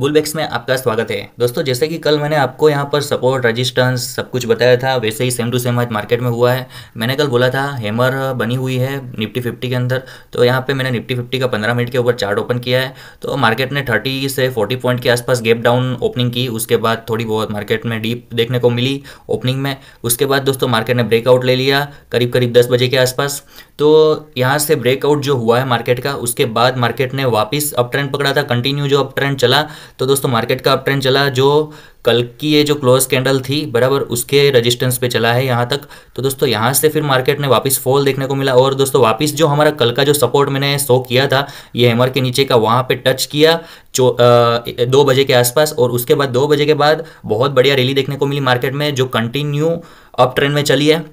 बुलबैक्स में आपका स्वागत है दोस्तों जैसे कि कल मैंने आपको यहाँ पर सपोर्ट रजिस्टेंस सब कुछ बताया था वैसे ही सेम टू सेम आज मार्केट में हुआ है मैंने कल बोला था हैमर बनी हुई है निफ्टी फिफ्टी के अंदर तो यहाँ पे मैंने निफ्टी फिफ्टी का पंद्रह मिनट के ऊपर चार्ट ओपन किया है तो मार्केट ने थर्टी से फोर्टी पॉइंट के आसपास गैप डाउन ओपनिंग की उसके बाद थोड़ी बहुत मार्केट में डीप देखने को मिली ओपनिंग में उसके बाद दोस्तों मार्केट ने ब्रेकआउट ले लिया करीब करीब दस बजे के आसपास तो यहाँ से ब्रेकआउट जो हुआ है मार्केट का उसके बाद मार्केट ने वापस अप ट्रेंड पकड़ा था कंटिन्यू जो अप ट्रेंड चला तो दोस्तों मार्केट का अप ट्रेंड चला जो कल की ये जो क्लोज कैंडल थी बराबर उसके रजिस्टेंस पे चला है यहाँ तक तो दोस्तों यहाँ से फिर मार्केट ने वापस फॉल देखने को मिला और दोस्तों वापस जो हमारा कल का जो सपोर्ट मैंने शो किया था ये हेमर के नीचे का वहाँ पे टच किया जो आ, दो बजे के आसपास और उसके बाद दो बजे के बाद बहुत बढ़िया रैली देखने को मिली मार्केट में जो कंटिन्यू अप ट्रेंड में चली है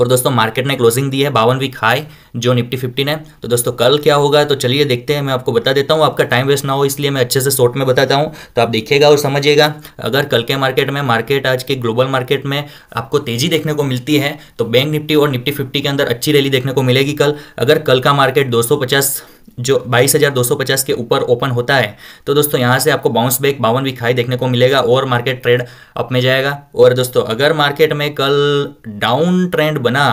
और दोस्तों मार्केट ने क्लोजिंग दी है बावन वीक हाई जो निफ्टी फिफ्टी ने तो दोस्तों कल क्या होगा तो चलिए देखते हैं मैं आपको बता देता हूँ आपका टाइम वेस्ट ना हो इसलिए मैं अच्छे से शॉर्ट में बताता हूँ तो आप देखिएगा और समझिएगा अगर कल के मार्केट में मार्केट आज के ग्लोबल मार्केट में आपको तेजी देखने को मिलती है तो बैंक निफ्टी और निफ्टी फिफ्टी के अंदर अच्छी रैली देखने को मिलेगी कल अगर कल का मार्केट दो जो 22,250 के ऊपर ओपन होता है तो दोस्तों यहाँ से आपको बाउंस बैक बावन वीक हाई देखने को मिलेगा और मार्केट ट्रेड अप में जाएगा और दोस्तों अगर मार्केट में कल डाउन ट्रेंड बना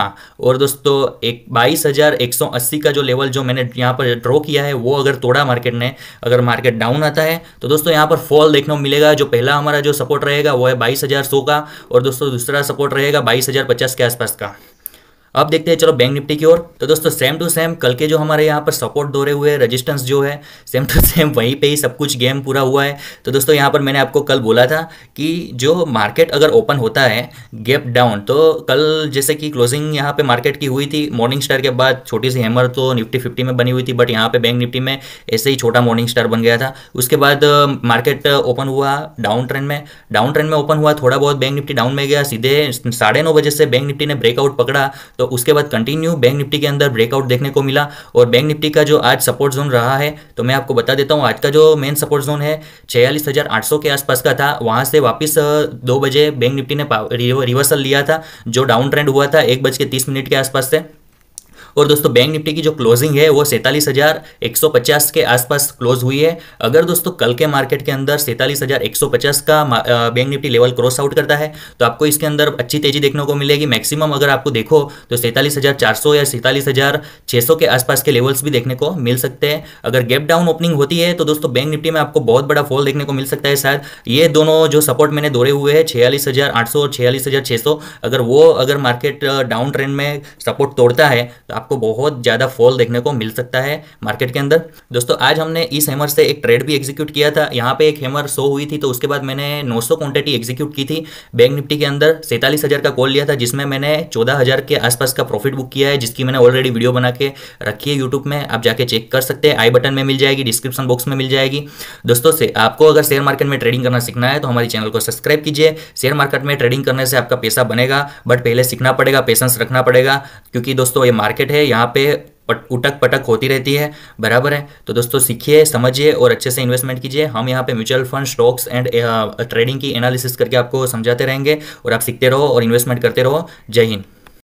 और दोस्तों एक 22,180 का जो लेवल जो मैंने यहाँ पर ड्रॉ किया है वो अगर तोड़ा मार्केट ने अगर मार्केट डाउन आता है तो दोस्तों यहाँ पर फॉल देखने को मिलेगा जो पहला हमारा जो सपोर्ट रहेगा वो है बाईस का और दोस्तों दूसरा सपोर्ट रहेगा बाईस के आसपास का अब देखते हैं चलो बैंक निफ्टी की ओर तो दोस्तों सेम टू सेम कल के जो हमारे यहाँ पर सपोर्ट दौरे हुए रजिस्टेंस जो है सेम टू सेम वहीं पे ही सब कुछ गेम पूरा हुआ है तो दोस्तों यहाँ पर मैंने आपको कल बोला था कि जो मार्केट अगर ओपन होता है गैप डाउन तो कल जैसे कि क्लोजिंग यहाँ पर मार्केट की हुई थी मॉर्निंग स्टार के बाद छोटी सी हैमर तो निफ्टी फिफ्टी में बनी हुई थी बट यहाँ पर बैंक निफ्टी में ऐसे ही छोटा मॉर्निंग स्टार बन गया था उसके बाद मार्केट ओपन हुआ डाउन ट्रेंड में डाउन ट्रेंड में ओपन हुआ थोड़ा बहुत बैंक निफ्टी डाउन में गया सीधे साढ़े बजे से बैंक निफ्टी ने ब्रेकआउट पकड़ा तो उसके बाद कंटिन्यू बैंक निफ्टी के अंदर ब्रेकआउट देखने को मिला और बैंक निफ्टी का जो आज सपोर्ट जोन रहा है तो मैं आपको बता देता हूँ आज का जो मेन सपोर्ट जोन है छियालीस के आसपास का था वहाँ से वापस दो बजे बैंक निफ्टी ने रिवर्सल लिया था जो डाउन ट्रेंड हुआ था एक बज के तीस मिनट के आसपास से और दोस्तों बैंक निफ्टी की जो क्लोजिंग है वो सैंतालीस के आसपास क्लोज हुई है अगर दोस्तों कल के मार्केट के अंदर सैंतालीस का bank Nifty level cross out करता है तो आपको इसके अंदर अच्छी तेजी देखने को मिलेगी मैक्सिमम अगर आपको देखो तो सैंतालीस या सैंतालीस के आसपास के लेवल्स भी देखने को मिल सकते हैं अगर गैप डाउन ओपनिंग होती है तो दोस्तों बैंक निफ्टी में आपको बहुत बड़ा फॉल देखने को मिल सकता है शायद ये दोनों जो सपोर्ट मैंने दौड़े हुए हैं छियालीस और छियालीस अगर वो अगर मार्केट डाउन ट्रेंड में सपोर्ट तोड़ता है तो आपको बहुत ज़्यादा फॉल देखने को मिल सकता है मार्केट के अंदर दोस्तों आज हमने इस हैमर से एक ट्रेड भी एग्जीक्यूट किया था यहाँ पे एक हैमर सौ हुई थी तो उसके बाद मैंने 900 क्वांटिटी एग्जीक्यूट की थी बैंक निफ्टी के अंदर सैंतालीस का कॉल लिया था जिसमें मैंने चौदह के आसपास का प्रॉफिट बुक किया है जिसकी मैंने ऑलरेडी वीडियो बना के रखी है यूट्यूब में आप जाके चेक कर सकते हैं आई बटन में मिल जाएगी डिस्क्रिप्शन बॉक्स में मिल जाएगी दोस्तों से आपको अगर शेयर मार्केट में ट्रेडिंग करना सीखना है तो हमारे चैनल को सब्सक्राइब कीजिए शेयर मार्केट में ट्रेडिंग करने से आपका पैसा बनेगा बट पहले सीखना पड़ेगा पेशेंस रखना पड़ेगा क्योंकि दोस्तों ये मार्केट मार्केट है यहाँ पे उटक पटक होती रहती है बराबर है तो दोस्तों सीखिए समझिए और अच्छे से इन्वेस्टमेंट कीजिए हम यहाँ पे mutual fund stocks and trading की एनालिसिस करके आपको समझाते रहेंगे और आप सीखते रहो और इन्वेस्टमेंट करते रहो जय हिंद